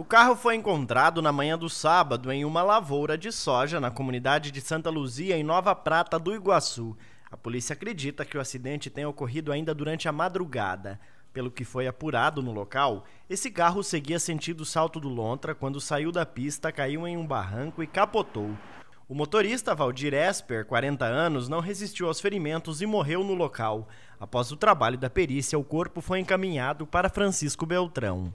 O carro foi encontrado na manhã do sábado em uma lavoura de soja na comunidade de Santa Luzia, em Nova Prata do Iguaçu. A polícia acredita que o acidente tenha ocorrido ainda durante a madrugada. Pelo que foi apurado no local, esse carro seguia sentido Salto do Lontra quando saiu da pista, caiu em um barranco e capotou. O motorista Valdir Esper, 40 anos, não resistiu aos ferimentos e morreu no local. Após o trabalho da perícia, o corpo foi encaminhado para Francisco Beltrão.